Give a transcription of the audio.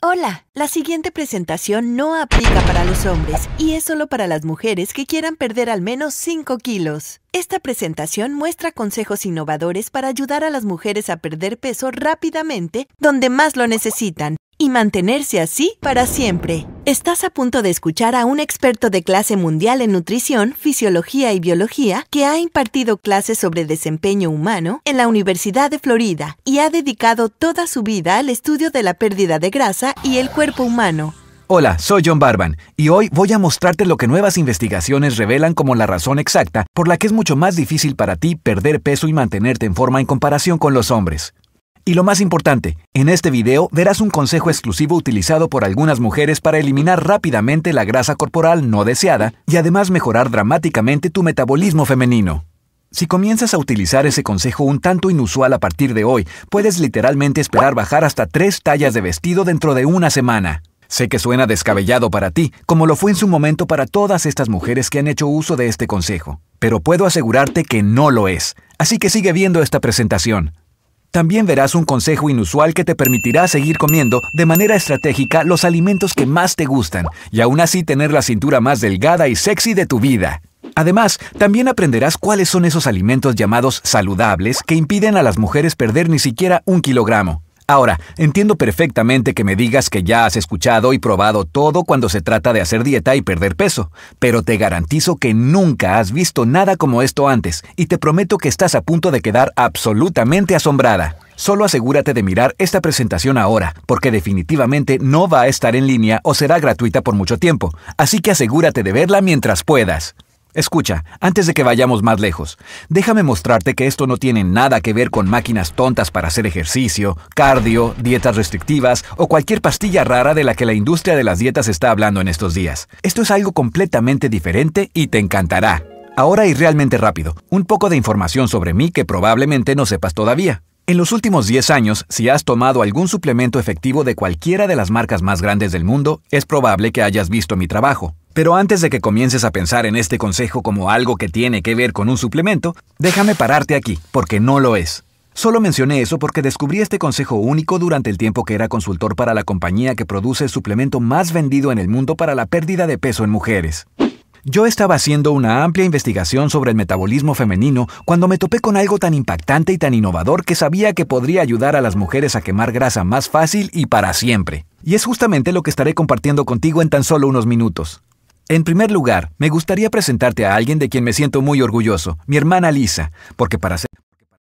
Hola, la siguiente presentación no aplica para los hombres y es solo para las mujeres que quieran perder al menos 5 kilos. Esta presentación muestra consejos innovadores para ayudar a las mujeres a perder peso rápidamente donde más lo necesitan y mantenerse así para siempre. Estás a punto de escuchar a un experto de clase mundial en nutrición, fisiología y biología que ha impartido clases sobre desempeño humano en la Universidad de Florida y ha dedicado toda su vida al estudio de la pérdida de grasa y el cuerpo humano. Hola, soy John Barban y hoy voy a mostrarte lo que nuevas investigaciones revelan como la razón exacta por la que es mucho más difícil para ti perder peso y mantenerte en forma en comparación con los hombres. Y lo más importante, en este video verás un consejo exclusivo utilizado por algunas mujeres para eliminar rápidamente la grasa corporal no deseada y además mejorar dramáticamente tu metabolismo femenino. Si comienzas a utilizar ese consejo un tanto inusual a partir de hoy, puedes literalmente esperar bajar hasta tres tallas de vestido dentro de una semana. Sé que suena descabellado para ti, como lo fue en su momento para todas estas mujeres que han hecho uso de este consejo, pero puedo asegurarte que no lo es, así que sigue viendo esta presentación. También verás un consejo inusual que te permitirá seguir comiendo de manera estratégica los alimentos que más te gustan y aún así tener la cintura más delgada y sexy de tu vida. Además, también aprenderás cuáles son esos alimentos llamados saludables que impiden a las mujeres perder ni siquiera un kilogramo. Ahora, entiendo perfectamente que me digas que ya has escuchado y probado todo cuando se trata de hacer dieta y perder peso, pero te garantizo que nunca has visto nada como esto antes y te prometo que estás a punto de quedar absolutamente asombrada. Solo asegúrate de mirar esta presentación ahora, porque definitivamente no va a estar en línea o será gratuita por mucho tiempo, así que asegúrate de verla mientras puedas. Escucha, antes de que vayamos más lejos, déjame mostrarte que esto no tiene nada que ver con máquinas tontas para hacer ejercicio, cardio, dietas restrictivas o cualquier pastilla rara de la que la industria de las dietas está hablando en estos días. Esto es algo completamente diferente y te encantará. Ahora y realmente rápido, un poco de información sobre mí que probablemente no sepas todavía. En los últimos 10 años, si has tomado algún suplemento efectivo de cualquiera de las marcas más grandes del mundo, es probable que hayas visto mi trabajo. Pero antes de que comiences a pensar en este consejo como algo que tiene que ver con un suplemento, déjame pararte aquí, porque no lo es. Solo mencioné eso porque descubrí este consejo único durante el tiempo que era consultor para la compañía que produce el suplemento más vendido en el mundo para la pérdida de peso en mujeres. Yo estaba haciendo una amplia investigación sobre el metabolismo femenino cuando me topé con algo tan impactante y tan innovador que sabía que podría ayudar a las mujeres a quemar grasa más fácil y para siempre. Y es justamente lo que estaré compartiendo contigo en tan solo unos minutos. En primer lugar, me gustaría presentarte a alguien de quien me siento muy orgulloso, mi hermana Lisa, porque para ser